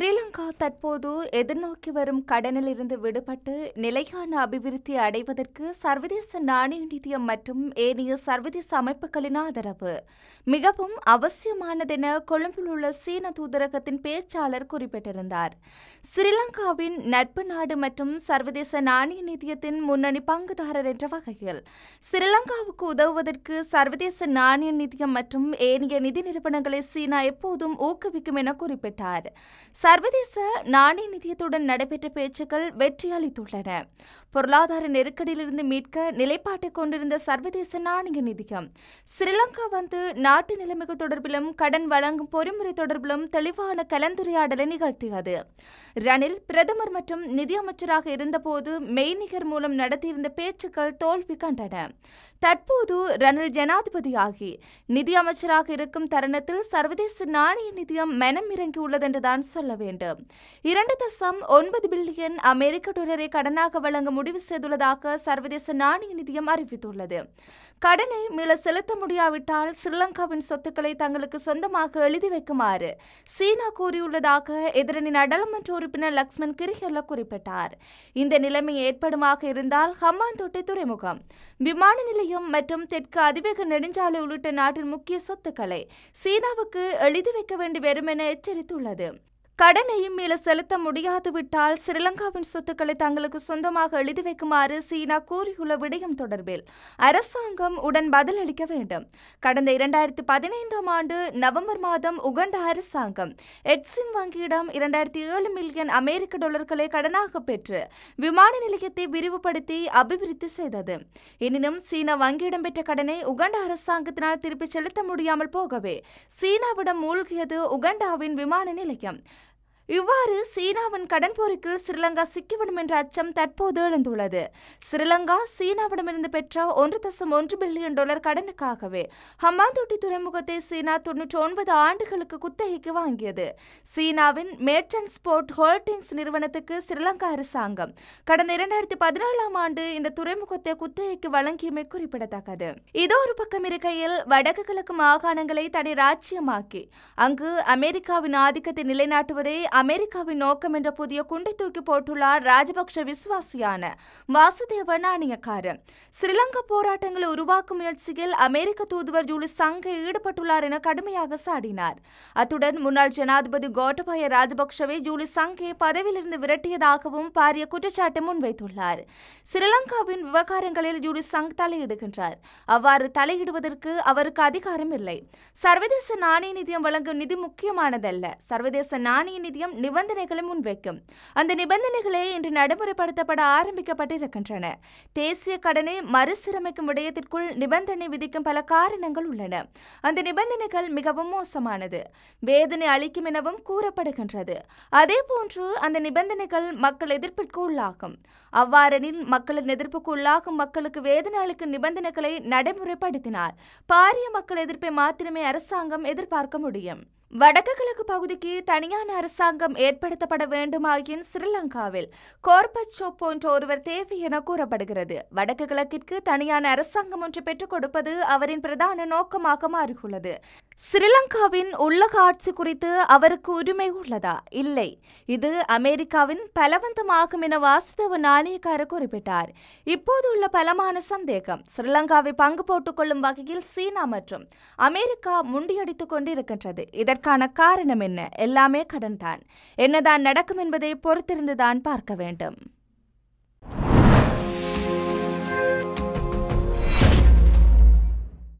ஸ்ரீலங்கா தற்போது எதிர்நோக்கி வரும் கடனிலிருந்து விடுபட்டு நிலையான அபிவிருத்தி அடைவதற்கு சர்வதேச நாணய நிதியம் மற்றும் ஏனைய சர்வதேச அமைப்புகளின் ஆதரவு மிகவும் அவசியமானதென கொழும்பில் உள்ள சீன தூதரகத்தின் பேச்சாளர் குறிப்பிட்டிருந்தார் ஸ்ரீலங்காவின் நட்பு நாடு மற்றும் சர்வதேச நாணய நிதியத்தின் முன்னணி பங்குதாரர் என்ற வகையில் ஸ்ரீலங்காவுக்கு உதவுவதற்கு சர்வதேச நாணய நிதியம் மற்றும் ஏனைய நிதி நிறுவனங்களை சீனா எப்போதும் ஊக்குவிக்கும் என குறிப்பிட்டார் சர்வதேச நாணய நிதியத்துடன் நடைபெற்ற பேச்சுக்கள் வெற்றியளித்துள்ளன பொருளாதார நெருக்கடியிலிருந்து மீட்க நிலைப்பாட்டை கொண்டிருந்த சர்வதேச நாணய நிதியம் ஸ்ரீலங்கா வந்து நாட்டு நிலைமைகள் தொடர்பிலும் கடன் வழங்கும் பொறிமுறை தொடர்பிலும் தெளிவான கலந்துரையாடலை நிகழ்த்தியது ரணில் பிரதமர் மற்றும் நிதியமைச்சராக இருந்தபோது மெய்நிகர் மூலம் நடத்தியிருந்த பேச்சுக்கள் தோல்வி கண்டன தற்போது ரணில் ஜனாதிபதியாகி நிதியமைச்சராக இருக்கும் தருணத்தில் சர்வதேச நாணய நிதியம் மனம் உள்ளதென்றுதான் சொல்ல வேண்டும் இரண்டு தசம் ஒன்பது பில்லியன் அமெரிக்க டொலரை கடனாக வழங்க முடியும் முடிவு செய்துள்ளதாக சர்வதேச நாணய நிதியம் அறிவித்துள்ளது கடனை மீள செலுத்த முடியாவிட்டால் ஸ்ரீலங்காவின் சொத்துக்களை தங்களுக்கு சொந்தமாக எழுதி வைக்குமாறு சீனா கூறியுள்ளதாக எதிரணி நாடாளுமன்ற உறுப்பினர் லக்ஷ்மண் கிரிஹெல்ல குறிப்பிட்டார் இந்த நிலைமை ஏற்படுமாக இருந்தால் ஹம்மாந்தோட்டை துறைமுகம் விமான நிலையம் மற்றும் தெற்கு அதிவேக நெடுஞ்சாலை உள்ளிட்ட நாட்டின் முக்கிய சொத்துக்களை சீனாவுக்கு எழுதி வைக்க வேண்டி வரும் என எச்சரித்துள்ளது கடனையும் மேல செலுத்த முடியாது விட்டால் ஸ்ரீலங்காவின் சொத்துக்களை தங்களுக்கு சொந்தமாக எழுதி வைக்குமாறு சீனா கூறியுள்ள விடயம் தொடர்பில் அரசாங்கம் உடன் பதிலளிக்க வேண்டும் கடந்த இரண்டாயிரத்தி பதினைந்தாம் ஆண்டு நவம்பர் மாதம் உகண்ட அரசாங்கம் எக்ஸிம் வங்கியிடம் இரண்டாயிரத்தி ஏழு மில்லியன் அமெரிக்க டாலர்களை கடனாக பெற்று விமான நிலையத்தை விரிவுபடுத்தி அபிவிருத்தி செய்தது எனினும் சீனா வங்கியிடம் பெற்ற கடனை உகண்ட அரசாங்கத்தினால் திருப்பி செலுத்த முடியாமல் போகவே சீனாவிடம் மூழ்கியது உகண்டாவின் விமான நிலையம் இவ்வாறு சீனாவின் கடன் போருக்கு ஸ்ரீலங்கா சிக்கிவிடும் என்ற அச்சம் தற்போது எழுந்துள்ளது ஸ்ரீலங்கா சீனாவிடமிருந்து பெற்ற ஒன்று தசம் ஒன்று பில்லியன் டாலர் கடனுக்காகவே ஹம்மாந்தோட்டி துறைமுகத்தை சீனா தொன்னூற்றி ஒன்பது ஆண்டுகளுக்கு குத்தகைக்கு வாங்கியது சீனாவின் மேர்ச்சன்ட் ஸ்போர்ட் ஹோல்டிங்ஸ் நிறுவனத்துக்கு ஸ்ரீலங்கா அரசாங்கம் கடந்த இரண்டாயிரத்தி பதினேழாம் ஆண்டு இந்த துறைமுகத்தை குத்தகைக்கு வழங்கியமை குறிப்பிடத்தக்கது இதோ ஒரு பக்கம் இருக்கையில் வடக்கு கிழக்கு மாகாணங்களை தனி ராஜ்யமாக்கி அங்கு அமெரிக்காவின் ஆதிக்கத்தை நிலைநாட்டுவதை அமெரிக்காவின் நோக்கம் என்ற புதிய குண்டை தூக்கி போட்டுள்ளார் ராஜபக்ஷ விசுவாசியான வாசுதேவ நாணயக்காரன் ஸ்ரீலங்கா போராட்டங்களை உருவாக்கும் முயற்சியில் அமெரிக்க தூதுவர் ஜூலி சங்க ஈடுபட்டுள்ளார் என கடுமையாக சாடினார் அத்துடன் முன்னாள் ஜனாதிபதி கோட்டபாய ராஜபக்ஷவை ஜூலி சங்கே பதவியிலிருந்து விரட்டியதாகவும் பாரிய குற்றச்சாட்டு முன்வைத்துள்ளார் ஸ்ரீலங்காவின் விவகாரங்களில் ஜூலி சங் தலையிடுகின்றார் அவ்வாறு தலையிடுவதற்கு அவருக்கு அதிகாரம் இல்லை சர்வதேச நாணய நிதியம் வழங்கும் நிதி முக்கியமானதல்ல சர்வதேச நாணய நிதியம் மற்றும் நிபந்தனைகளை முன்வைக்கும் அந்த நிபந்தனைகளே இன்று நடைமுறைப்படுத்தப்பட ஆரம்பிக்கப்பட்டிருக்கின்றன தேசிய கடனை மறுசீரமைக்கும் விடயத்திற்குள் நிபந்தனை விதிக்கும் பல காரணங்கள் உள்ளன அந்த நிபந்தனைகள் மிகவும் மோசமானது வேதனை அளிக்கும் எனவும் கூறப்படுகின்றது அதே போன்று அந்த நிபந்தனைகள் மக்கள் எதிர்ப்பிற்கு உள்ளாகும் அவ்வாறெனில் மக்களின் எதிர்ப்புக்கு உள்ளாகும் மக்களுக்கு வேதனை அளிக்கும் நிபந்தனைகளை நடைமுறைப்படுத்தினார் பாரிய மக்கள் எதிர்ப்பை மாத்திரமே அரசாங்கம் எதிர்பார்க்க முடியும் வடக்கு கிழக்கு பகுதிக்கு தனியான அரசாங்கம் ஏற்படுத்தப்பட வேண்டுமாயின் ஸ்ரீலங்காவில் கோர்பச்சோ போன்ற ஒருவர் தேவை என கூறப்படுகிறது வடக்கு கிழக்கிற்கு தனியான அரசாங்கம் ஒன்று பெற்றுக் கொடுப்பது அவரின் பிரதான நோக்கமாக மாறியுள்ளது ஸ்ரீலங்காவின் உள்ளக ஆட்சி குறித்து அவருக்கு உரிமை உள்ளதா இல்லை இது அமெரிக்காவின் பலவந்தமாகும் என வாசுதேவ நாணயக்காரர் குறிப்பிட்டார் இப்போது உள்ள பலமான சந்தேகம் ஸ்ரீலங்காவை பங்கு போட்டுக் கொள்ளும் வகையில் சீனா மற்றும் அமெரிக்கா முண்டியடித்துக் கொண்டிருக்கின்றது இதற்கு அதற்கான காரணம் என்ன எல்லாமே கடன் தான் என்னதான் நடக்கும் என்பதை பொறுத்திருந்துதான் பார்க்க வேண்டும்